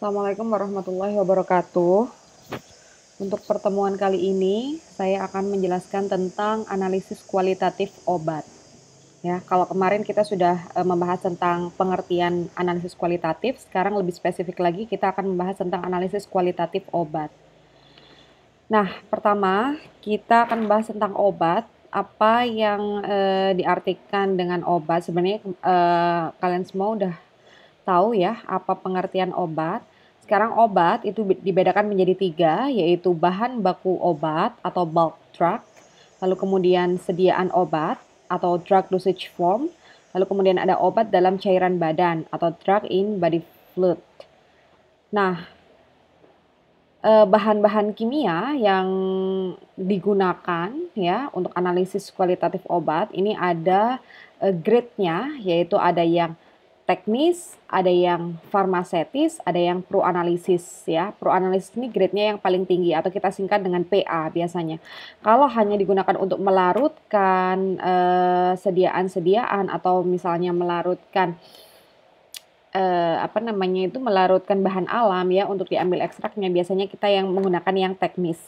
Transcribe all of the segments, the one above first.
Assalamualaikum warahmatullahi wabarakatuh. Untuk pertemuan kali ini, saya akan menjelaskan tentang analisis kualitatif obat. Ya, kalau kemarin kita sudah eh, membahas tentang pengertian analisis kualitatif, sekarang lebih spesifik lagi kita akan membahas tentang analisis kualitatif obat. Nah, pertama kita akan membahas tentang obat apa yang e, diartikan dengan obat sebenarnya e, kalian semua udah tahu ya apa pengertian obat sekarang obat itu dibedakan menjadi tiga, yaitu bahan baku obat atau bulk drug, lalu kemudian sediaan obat atau drug dosage form, lalu kemudian ada obat dalam cairan badan atau drug in body fluid. Nah, eh, bahan-bahan kimia yang digunakan ya untuk analisis kualitatif obat ini ada eh, grade-nya yaitu ada yang teknis, ada yang farmasetis, ada yang pro analisis ya. pro analisis ini grade-nya yang paling tinggi atau kita singkat dengan PA biasanya. Kalau hanya digunakan untuk melarutkan eh, sediaan-sediaan eh, atau misalnya melarutkan eh, apa namanya itu melarutkan bahan alam ya untuk diambil ekstraknya biasanya kita yang menggunakan yang teknis.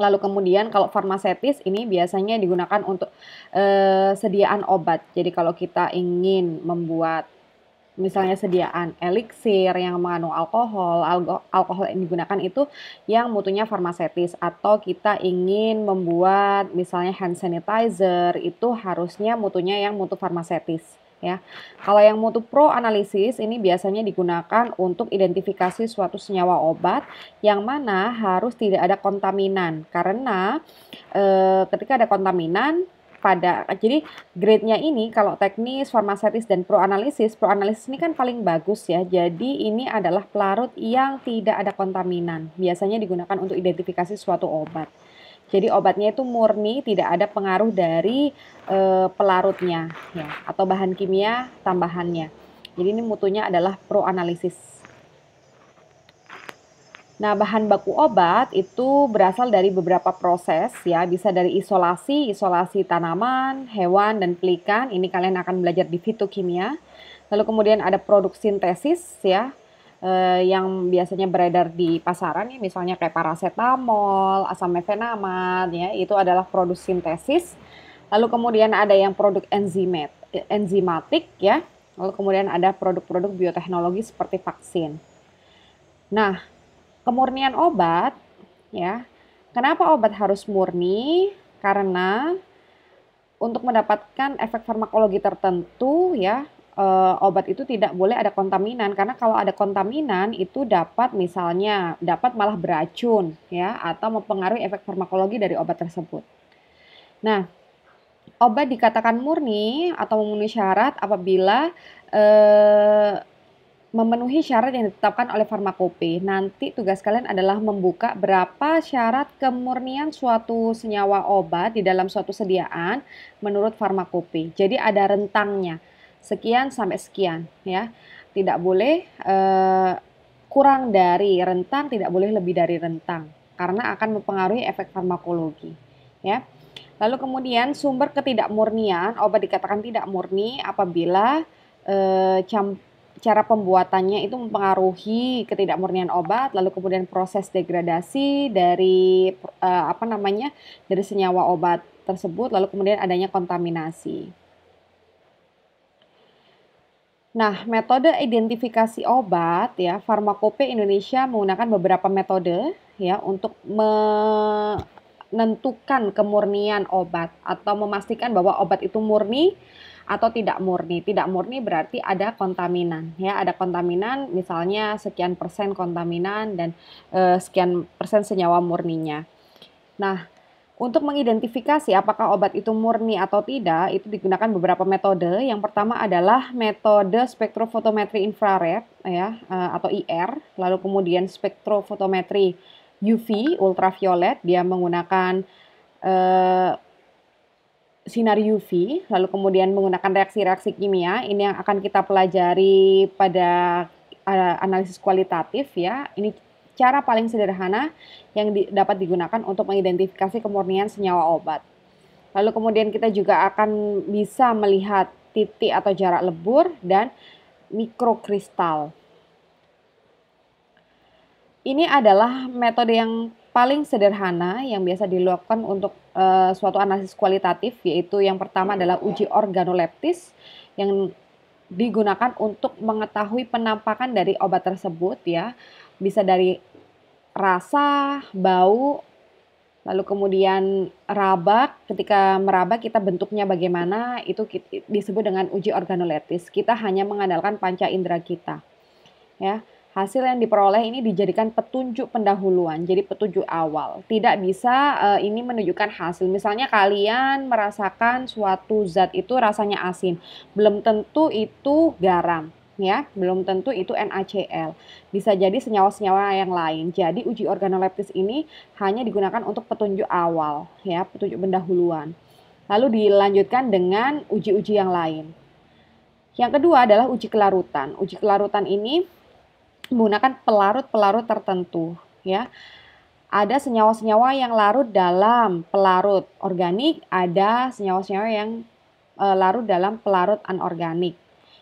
Lalu kemudian kalau farmasetis ini biasanya digunakan untuk eh, sediaan obat. Jadi kalau kita ingin membuat misalnya sediaan eliksir yang mengandung alkohol, alkohol yang digunakan itu yang mutunya farmasetis atau kita ingin membuat misalnya hand sanitizer itu harusnya mutunya yang mutu farmasetis ya. Kalau yang mutu pro analisis ini biasanya digunakan untuk identifikasi suatu senyawa obat yang mana harus tidak ada kontaminan karena e, ketika ada kontaminan pada jadi grade-nya ini kalau teknis, farmasetis dan pro-analisis pro-analisis ini kan paling bagus ya. Jadi ini adalah pelarut yang tidak ada kontaminan. Biasanya digunakan untuk identifikasi suatu obat. Jadi obatnya itu murni tidak ada pengaruh dari e, pelarutnya ya atau bahan kimia tambahannya. Jadi ini mutunya adalah pro-analisis. Nah, bahan baku obat itu berasal dari beberapa proses ya, bisa dari isolasi, isolasi tanaman, hewan dan pelikan. Ini kalian akan belajar di fitokimia. Lalu kemudian ada produk sintesis ya, eh, yang biasanya beredar di pasaran ya, misalnya kayak paracetamol, asam mefenamat ya, itu adalah produk sintesis. Lalu kemudian ada yang produk enzimat, enzimatik ya. Lalu kemudian ada produk-produk bioteknologi seperti vaksin. Nah, Kemurnian obat ya. Kenapa obat harus murni? Karena untuk mendapatkan efek farmakologi tertentu ya e, obat itu tidak boleh ada kontaminan karena kalau ada kontaminan itu dapat misalnya dapat malah beracun ya atau mempengaruhi efek farmakologi dari obat tersebut. Nah, obat dikatakan murni atau memenuhi syarat apabila eh, memenuhi syarat yang ditetapkan oleh farmakope. Nanti tugas kalian adalah membuka berapa syarat kemurnian suatu senyawa obat di dalam suatu sediaan menurut farmakope. Jadi ada rentangnya. Sekian sampai sekian ya. Tidak boleh eh, kurang dari rentang, tidak boleh lebih dari rentang karena akan mempengaruhi efek farmakologi ya. Lalu kemudian sumber ketidakmurnian obat dikatakan tidak murni apabila eh, campur cara pembuatannya itu mempengaruhi ketidakmurnian obat, lalu kemudian proses degradasi dari uh, apa namanya dari senyawa obat tersebut, lalu kemudian adanya kontaminasi. Nah, metode identifikasi obat ya, Farmakope Indonesia menggunakan beberapa metode ya untuk menentukan kemurnian obat atau memastikan bahwa obat itu murni atau tidak murni. Tidak murni berarti ada kontaminan, ya, ada kontaminan, misalnya sekian persen kontaminan dan eh, sekian persen senyawa murninya. Nah, untuk mengidentifikasi apakah obat itu murni atau tidak, itu digunakan beberapa metode. Yang pertama adalah metode spektrofotometri infrared, ya, eh, atau IR, lalu kemudian spektrofotometri UV, ultraviolet, dia menggunakan eh, sinar UV, lalu kemudian menggunakan reaksi-reaksi kimia. Ini yang akan kita pelajari pada eh, analisis kualitatif ya. Ini cara paling sederhana yang di, dapat digunakan untuk mengidentifikasi kemurnian senyawa obat. Lalu kemudian kita juga akan bisa melihat titik atau jarak lebur dan mikrokristal. Ini adalah metode yang paling sederhana yang biasa dilakukan untuk uh, suatu analisis kualitatif yaitu yang pertama adalah uji organoleptis yang digunakan untuk mengetahui penampakan dari obat tersebut ya bisa dari rasa, bau, lalu kemudian rabak. ketika meraba kita bentuknya bagaimana itu disebut dengan uji organoleptis kita hanya mengandalkan panca indera kita ya hasil yang diperoleh ini dijadikan petunjuk pendahuluan, jadi petunjuk awal. Tidak bisa uh, ini menunjukkan hasil. Misalnya kalian merasakan suatu zat itu rasanya asin, belum tentu itu garam ya, belum tentu itu NaCl. Bisa jadi senyawa-senyawa yang lain. Jadi uji organoleptis ini hanya digunakan untuk petunjuk awal ya, petunjuk pendahuluan. Lalu dilanjutkan dengan uji-uji yang lain. Yang kedua adalah uji kelarutan. Uji kelarutan ini menggunakan pelarut-pelarut tertentu ya. Ada senyawa-senyawa yang larut dalam pelarut organik, ada senyawa-senyawa yang e, larut dalam pelarut anorganik.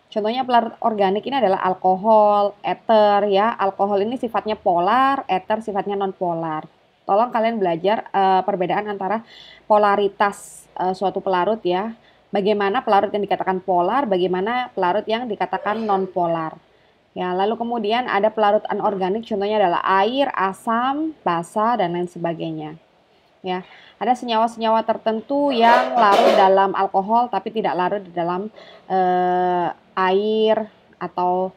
Contohnya pelarut organik ini adalah alkohol, eter ya. Alkohol ini sifatnya polar, eter sifatnya nonpolar. Tolong kalian belajar e, perbedaan antara polaritas e, suatu pelarut ya. Bagaimana pelarut yang dikatakan polar, bagaimana pelarut yang dikatakan nonpolar. Ya, lalu kemudian ada pelarut anorganik contohnya adalah air, asam, basa dan lain sebagainya. Ya, ada senyawa-senyawa tertentu yang larut dalam alkohol tapi tidak larut di dalam eh, air atau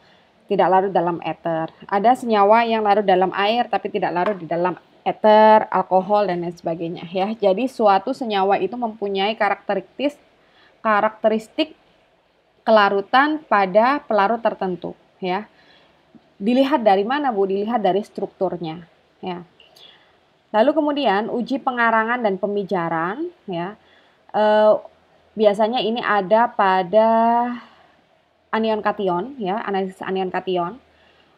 tidak larut dalam eter. Ada senyawa yang larut dalam air tapi tidak larut di dalam eter, alkohol dan lain sebagainya ya. Jadi suatu senyawa itu mempunyai karakteristik karakteristik kelarutan pada pelarut tertentu ya. Dilihat dari mana, Bu? Dilihat dari strukturnya, ya. Lalu kemudian uji pengarangan dan pemijaran, ya. E, biasanya ini ada pada anion kation, ya, analisis anion kation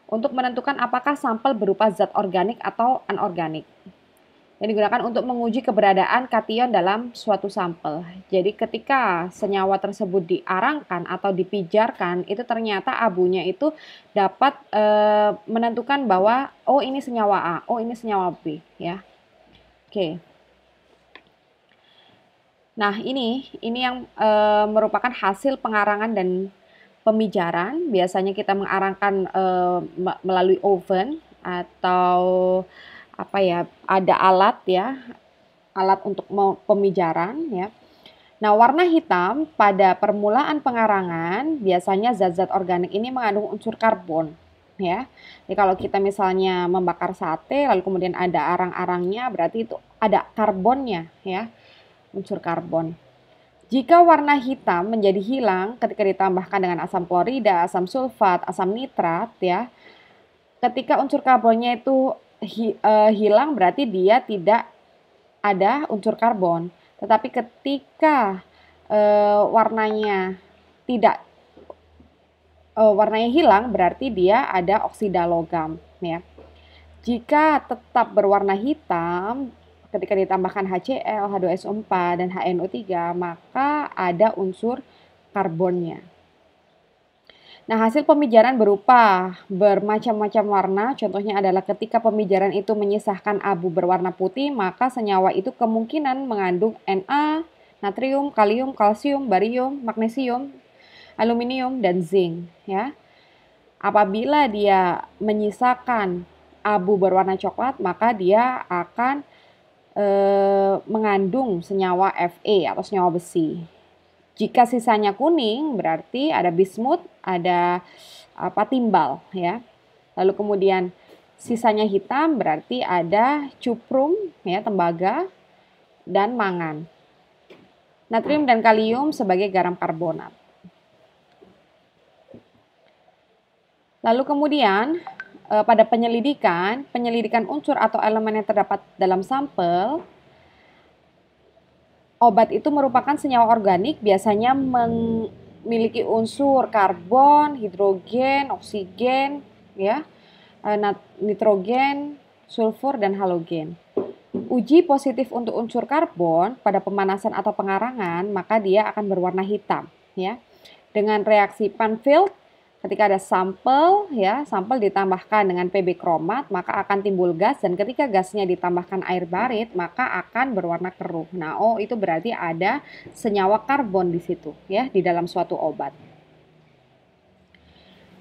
untuk menentukan apakah sampel berupa zat organik atau anorganik yang digunakan untuk menguji keberadaan kation dalam suatu sampel. Jadi ketika senyawa tersebut diarangkan atau dipijarkan, itu ternyata abunya itu dapat e, menentukan bahwa oh ini senyawa A, oh ini senyawa B, ya. Oke. Nah, ini ini yang e, merupakan hasil pengarangan dan pemijaran. Biasanya kita mengarangkan e, melalui oven atau apa ya ada alat ya alat untuk pemijaran ya. Nah, warna hitam pada permulaan pengarangan biasanya zat-zat organik ini mengandung unsur karbon ya. Jadi kalau kita misalnya membakar sate lalu kemudian ada arang-arangnya berarti itu ada karbonnya ya. Unsur karbon. Jika warna hitam menjadi hilang ketika ditambahkan dengan asam klorida, asam sulfat, asam nitrat ya. Ketika unsur karbonnya itu hi, uh, hilang berarti dia tidak ada unsur karbon. Tetapi ketika uh, warnanya tidak uh, warnanya hilang berarti dia ada oksida logam ya. Jika tetap berwarna hitam ketika ditambahkan HCl, H2SO4 dan HNO3 maka ada unsur karbonnya. Nah, hasil pemijaran berupa bermacam-macam warna. Contohnya adalah ketika pemijaran itu menyisahkan abu berwarna putih, maka senyawa itu kemungkinan mengandung Na, natrium, kalium, kalsium, barium, magnesium, aluminium, dan zinc. Ya. Apabila dia menyisakan abu berwarna coklat, maka dia akan eh, mengandung senyawa Fe atau senyawa besi. Jika sisanya kuning berarti ada bismut, ada apa timbal ya. Lalu kemudian sisanya hitam berarti ada cuprum ya tembaga dan mangan. Natrium dan kalium sebagai garam karbonat. Lalu kemudian eh, pada penyelidikan, penyelidikan unsur atau elemen yang terdapat dalam sampel Obat itu merupakan senyawa organik biasanya memiliki unsur karbon, hidrogen, oksigen, ya, eh, nitrogen, sulfur dan halogen. Uji positif untuk unsur karbon pada pemanasan atau pengarangan, maka dia akan berwarna hitam, ya. Dengan reaksi Panfield Ketika ada sampel, ya, sampel ditambahkan dengan PB kromat, maka akan timbul gas dan ketika gasnya ditambahkan air barit, maka akan berwarna keruh. Nah, oh, itu berarti ada senyawa karbon di situ, ya, di dalam suatu obat.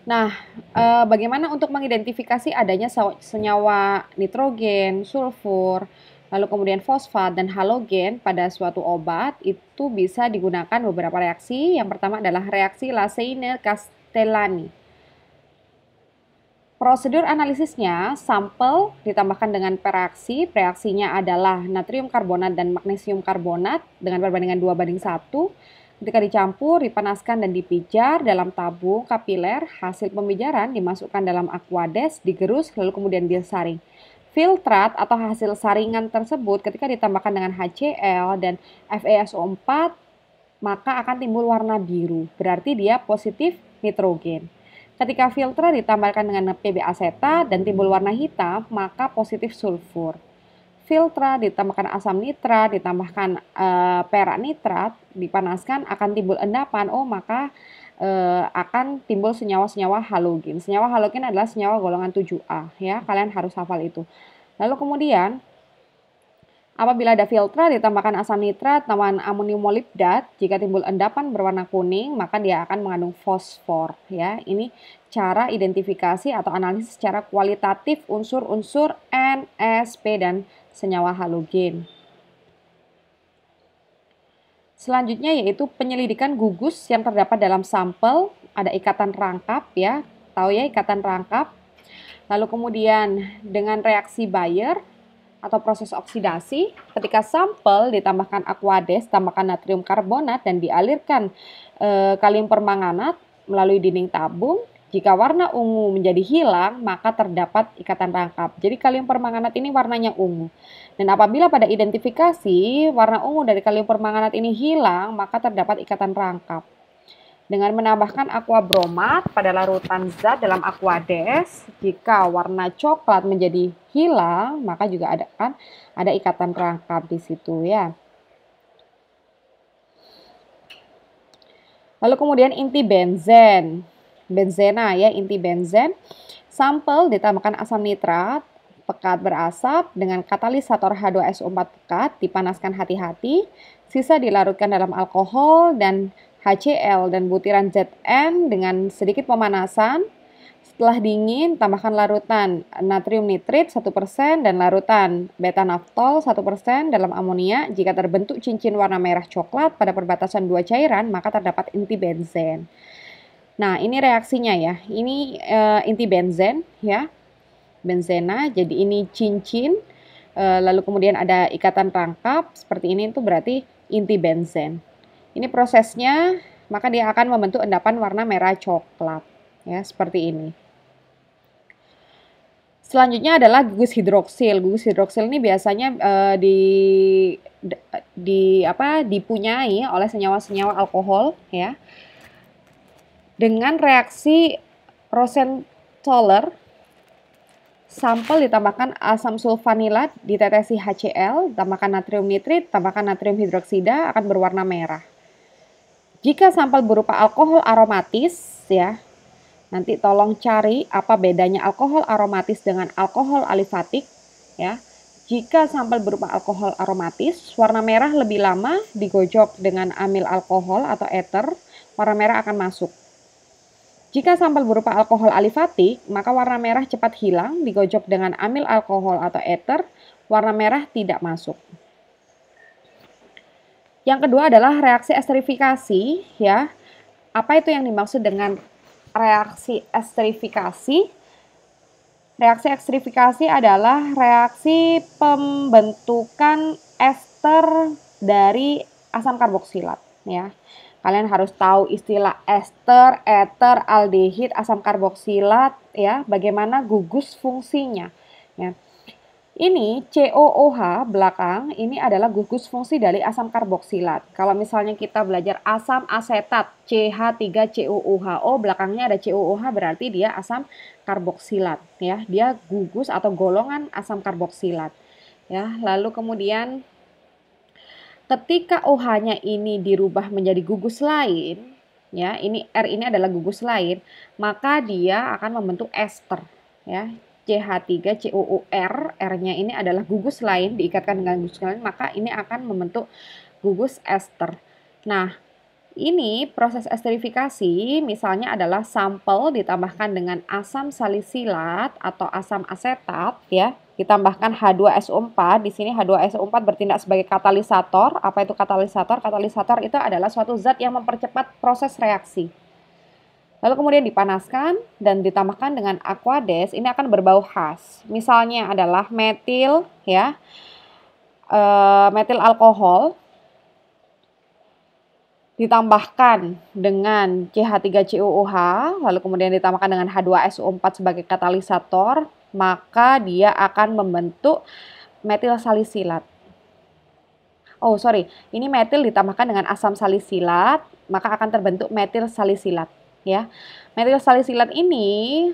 Nah, e, bagaimana untuk mengidentifikasi adanya senyawa nitrogen, sulfur, lalu kemudian fosfat dan halogen pada suatu obat itu bisa digunakan beberapa reaksi. Yang pertama adalah reaksi lassene Telani. Prosedur analisisnya, sampel ditambahkan dengan pereaksi. Reaksinya adalah natrium karbonat dan magnesium karbonat dengan perbandingan 2 banding 1. Ketika dicampur, dipanaskan dan dipijar dalam tabung kapiler, hasil pemijaran dimasukkan dalam aquades, digerus, lalu kemudian disaring. Filtrat atau hasil saringan tersebut ketika ditambahkan dengan HCl dan FeSO4, maka akan timbul warna biru. Berarti dia positif nitrogen. Ketika filter ditambahkan dengan PB aseta dan timbul warna hitam, maka positif sulfur. Filter ditambahkan asam nitrat, ditambahkan e, perak nitrat, dipanaskan akan timbul endapan. Oh, maka e, akan timbul senyawa-senyawa halogen. Senyawa halogen adalah senyawa golongan 7A ya. Kalian harus hafal itu. Lalu kemudian Apabila ada filter, ditambahkan asam nitrat, tambahan amonium molibdat. Jika timbul endapan berwarna kuning, maka dia akan mengandung fosfor. Ya, ini cara identifikasi atau analisis secara kualitatif unsur-unsur N, S, P, dan senyawa halogen. Selanjutnya yaitu penyelidikan gugus yang terdapat dalam sampel, ada ikatan rangkap ya, tahu ya ikatan rangkap. Lalu kemudian dengan reaksi Bayer, atau proses oksidasi ketika sampel ditambahkan aquades, tambahkan natrium karbonat dan dialirkan e, kalium permanganat melalui dinding tabung. Jika warna ungu menjadi hilang, maka terdapat ikatan rangkap. Jadi kalium permanganat ini warnanya ungu. Dan apabila pada identifikasi warna ungu dari kalium permanganat ini hilang, maka terdapat ikatan rangkap dengan menambahkan aqua bromat pada larutan zat dalam aquades. Jika warna coklat menjadi hilang, maka juga ada kan ada ikatan rangkap di situ ya. Lalu kemudian inti benzen. Benzena ya, inti benzen. Sampel ditambahkan asam nitrat pekat berasap dengan katalisator H2SO4 pekat dipanaskan hati-hati, sisa dilarutkan dalam alkohol dan HCl dan butiran ZN dengan sedikit pemanasan. Setelah dingin, tambahkan larutan natrium nitrit 1% dan larutan beta naftol 1% dalam amonia. Jika terbentuk cincin warna merah coklat pada perbatasan dua cairan, maka terdapat inti benzen. Nah, ini reaksinya ya. Ini uh, inti benzen ya. Benzena. Jadi ini cincin uh, lalu kemudian ada ikatan rangkap seperti ini itu berarti inti benzen. Ini prosesnya, maka dia akan membentuk endapan warna merah coklat, ya seperti ini. Selanjutnya adalah gugus hidroksil. Gugus hidroksil ini biasanya uh, di di apa dipunyai oleh senyawa-senyawa alkohol ya. Dengan reaksi Rosenthaler sampel ditambahkan asam sulfanilat ditetesi HCl, tambahkan natrium nitrit, tambahkan natrium hidroksida akan berwarna merah. Jika sampel berupa alkohol aromatis ya, nanti tolong cari apa bedanya alkohol aromatis dengan alkohol alifatik ya. Jika sampel berupa alkohol aromatis, warna merah lebih lama digojok dengan amil alkohol atau ether, warna merah akan masuk. Jika sampel berupa alkohol alifatik, maka warna merah cepat hilang digojok dengan amil alkohol atau ether, warna merah tidak masuk. Yang kedua adalah reaksi esterifikasi ya. Apa itu yang dimaksud dengan reaksi esterifikasi? Reaksi esterifikasi adalah reaksi pembentukan ester dari asam karboksilat ya. Kalian harus tahu istilah ester, ether, aldehid, asam karboksilat ya, bagaimana gugus fungsinya ya. Ini COOH belakang ini adalah gugus fungsi dari asam karboksilat. Kalau misalnya kita belajar asam asetat ch 3 oh belakangnya ada COOH berarti dia asam karboksilat ya. Dia gugus atau golongan asam karboksilat. Ya, lalu kemudian ketika OH-nya ini dirubah menjadi gugus lain ya, ini R ini adalah gugus lain, maka dia akan membentuk ester ya. CH3COOR, R-nya ini adalah gugus lain, diikatkan dengan gugus lain, maka ini akan membentuk gugus ester. Nah, ini proses esterifikasi misalnya adalah sampel ditambahkan dengan asam salisilat atau asam asetat ya, ditambahkan H2SO4. Di sini H2SO4 bertindak sebagai katalisator. Apa itu katalisator? Katalisator itu adalah suatu zat yang mempercepat proses reaksi. Lalu kemudian dipanaskan dan ditambahkan dengan aquades, ini akan berbau khas. Misalnya adalah metil ya. E, metil alkohol ditambahkan dengan CH3COOH, lalu kemudian ditambahkan dengan H2SO4 sebagai katalisator, maka dia akan membentuk metil salisilat. Oh, sorry. Ini metil ditambahkan dengan asam salisilat, maka akan terbentuk metil salisilat ya. Metil salisilat ini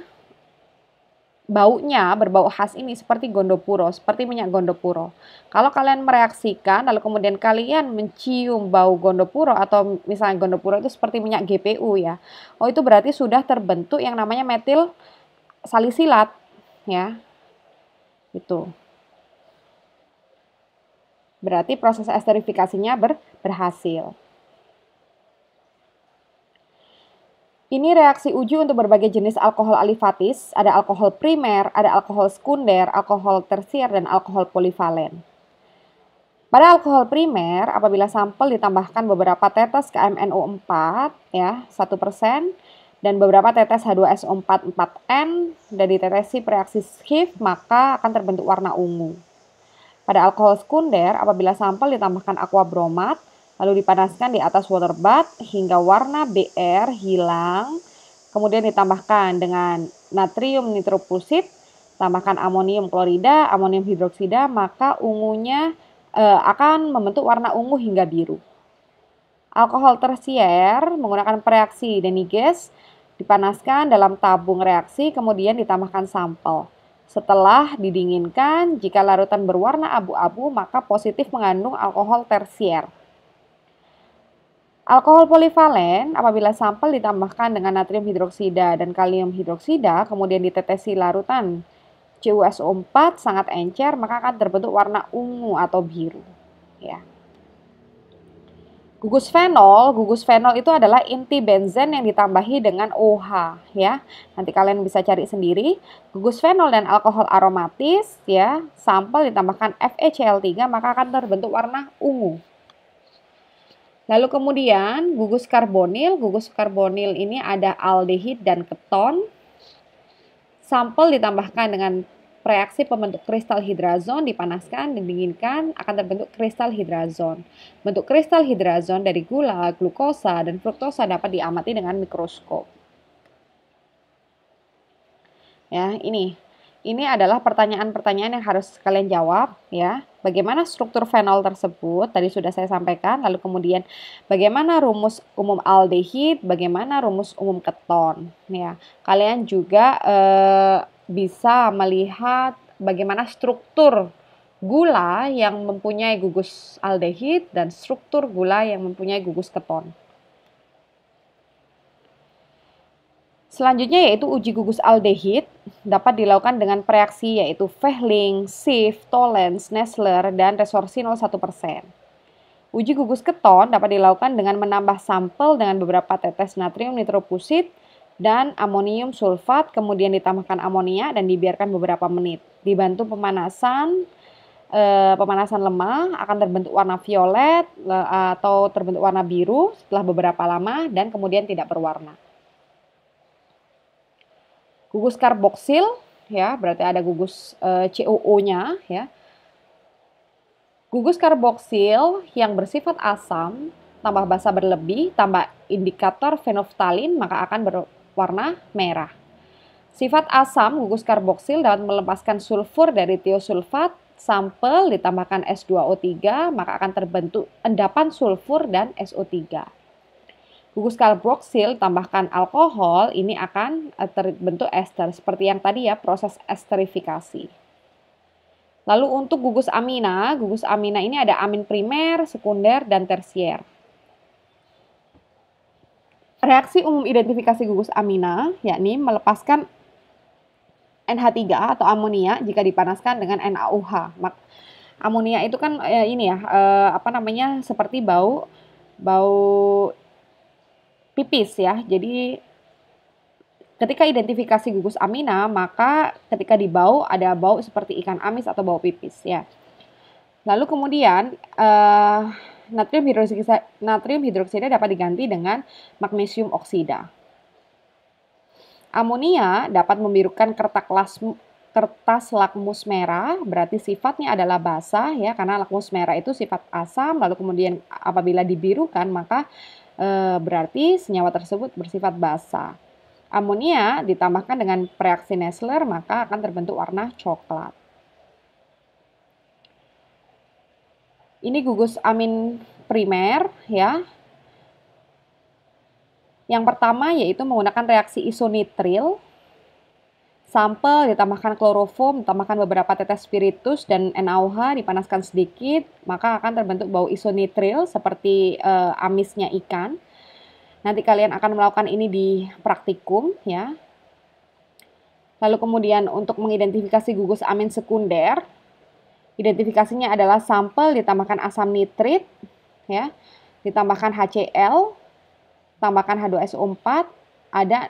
baunya berbau khas ini seperti gondopuro, seperti minyak gondopuro. Kalau kalian mereaksikan lalu kemudian kalian mencium bau gondopuro atau misalnya gondopuro itu seperti minyak GPU ya. Oh itu berarti sudah terbentuk yang namanya metil salisilat ya. Itu. Berarti proses esterifikasinya ber berhasil. Ini reaksi uji untuk berbagai jenis alkohol alifatis, ada alkohol primer, ada alkohol sekunder, alkohol tersier, dan alkohol polivalen. Pada alkohol primer, apabila sampel ditambahkan beberapa tetes ke MnO4, ya, 1%, dan beberapa tetes H2SO4 4N, dan ditetesi reaksi Schiff maka akan terbentuk warna ungu. Pada alkohol sekunder, apabila sampel ditambahkan aqua bromat, lalu dipanaskan di atas water bath hingga warna BR hilang. Kemudian ditambahkan dengan natrium nitroplusit, tambahkan amonium klorida, amonium hidroksida, maka ungunya e, akan membentuk warna ungu hingga biru. Alkohol tersier menggunakan pereaksi Deniges dipanaskan dalam tabung reaksi kemudian ditambahkan sampel. Setelah didinginkan, jika larutan berwarna abu-abu maka positif mengandung alkohol tersier. Alkohol polivalen apabila sampel ditambahkan dengan natrium hidroksida dan kalium hidroksida kemudian ditetesi larutan CuSO4 sangat encer maka akan terbentuk warna ungu atau biru ya. Gugus fenol, gugus fenol itu adalah inti benzen yang ditambahi dengan OH ya. Nanti kalian bisa cari sendiri. Gugus fenol dan alkohol aromatis ya, sampel ditambahkan FeCl3 maka akan terbentuk warna ungu. Lalu kemudian gugus karbonil, gugus karbonil ini ada aldehid dan keton. Sampel ditambahkan dengan reaksi pembentuk kristal hidrazon dipanaskan, didinginkan, akan terbentuk kristal hidrazon. Bentuk kristal hidrazon dari gula, glukosa, dan fruktosa dapat diamati dengan mikroskop. Ya, ini ini adalah pertanyaan-pertanyaan yang harus kalian jawab ya. Bagaimana struktur fenol tersebut? Tadi sudah saya sampaikan. Lalu kemudian bagaimana rumus umum aldehid, bagaimana rumus umum keton ya. Kalian juga eh, bisa melihat bagaimana struktur gula yang mempunyai gugus aldehid dan struktur gula yang mempunyai gugus keton. Selanjutnya yaitu uji gugus aldehid dapat dilakukan dengan preaksi yaitu Fehling, Sif, Tollens, Nessler, dan resorsi 01%. Uji gugus keton dapat dilakukan dengan menambah sampel dengan beberapa tetes natrium nitropusit dan amonium sulfat, kemudian ditambahkan amonia dan dibiarkan beberapa menit. Dibantu pemanasan, eh, pemanasan lemah akan terbentuk warna violet atau terbentuk warna biru setelah beberapa lama dan kemudian tidak berwarna gugus karboksil ya, berarti ada gugus e, eh, COO-nya ya. Gugus karboksil yang bersifat asam tambah basa berlebih tambah indikator fenoftalin maka akan berwarna merah. Sifat asam gugus karboksil dapat melepaskan sulfur dari tiosulfat, sampel ditambahkan S2O3 maka akan terbentuk endapan sulfur dan SO3. Gugus karboksil tambahkan alkohol, ini akan eh, terbentuk ester seperti yang tadi ya proses esterifikasi. Lalu untuk gugus amina, gugus amina ini ada amin primer, sekunder, dan tersier. Reaksi umum identifikasi gugus amina yakni melepaskan NH3 atau amonia jika dipanaskan dengan NaOH. Amonia itu kan eh, ini ya, eh, apa namanya seperti bau bau pipis ya. Jadi ketika identifikasi gugus amina, maka ketika dibau ada bau seperti ikan amis atau bau pipis ya. Lalu kemudian uh, natrium hidroksida natrium hidroksida dapat diganti dengan magnesium oksida. Amonia dapat membirukan kertas kertas lakmus merah, berarti sifatnya adalah basah ya karena lakmus merah itu sifat asam lalu kemudian apabila dibirukan maka Eh, berarti senyawa tersebut bersifat basa. Amonia ditambahkan dengan reaksi Nessler maka akan terbentuk warna coklat. Ini gugus amin primer ya. Yang pertama yaitu menggunakan reaksi isonitril sampel, ditambahkan kloroform, ditambahkan beberapa tetes spiritus dan NaOH dipanaskan sedikit, maka akan terbentuk bau isonitril seperti uh, amisnya ikan. Nanti kalian akan melakukan ini di praktikum ya. Lalu kemudian untuk mengidentifikasi gugus amin sekunder, identifikasinya adalah sampel ditambahkan asam nitrit ya, ditambahkan HCl, tambahkan H2SO4, ada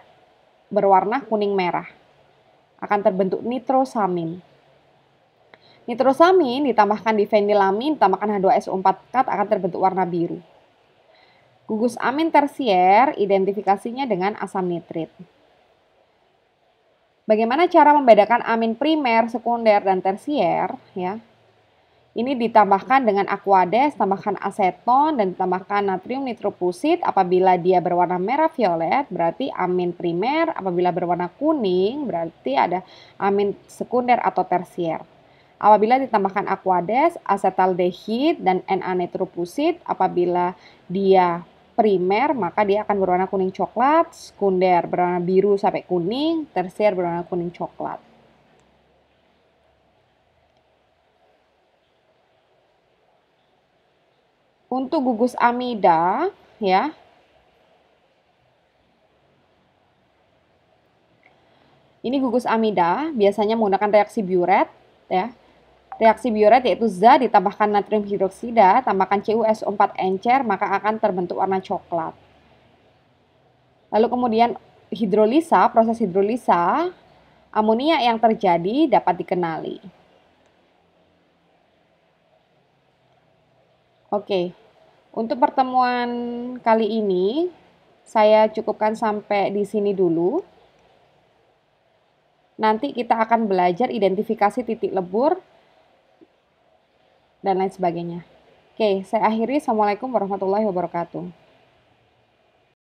berwarna kuning merah akan terbentuk nitrosamin. Nitrosamin ditambahkan di fenilamin, ditambahkan H2SO4 kat akan terbentuk warna biru. Gugus amin tersier identifikasinya dengan asam nitrit. Bagaimana cara membedakan amin primer, sekunder, dan tersier? Ya, ini ditambahkan dengan aquades, tambahkan aseton, dan ditambahkan natrium nitropusit. Apabila dia berwarna merah violet, berarti amin primer. Apabila berwarna kuning, berarti ada amin sekunder atau tersier. Apabila ditambahkan aquades, asetaldehid, dan Na nitropusit, apabila dia primer, maka dia akan berwarna kuning coklat, sekunder berwarna biru sampai kuning, tersier berwarna kuning coklat. untuk gugus amida ya Ini gugus amida biasanya menggunakan reaksi biuret ya. Reaksi biuret yaitu zat ditambahkan natrium hidroksida, tambahkan CuS 4 encer, maka akan terbentuk warna coklat. Lalu kemudian hidrolisa, proses hidrolisa, amonia yang terjadi dapat dikenali. Oke, untuk pertemuan kali ini, saya cukupkan sampai di sini dulu. Nanti kita akan belajar identifikasi titik lebur dan lain sebagainya. Oke, saya akhiri. Assalamualaikum warahmatullahi wabarakatuh.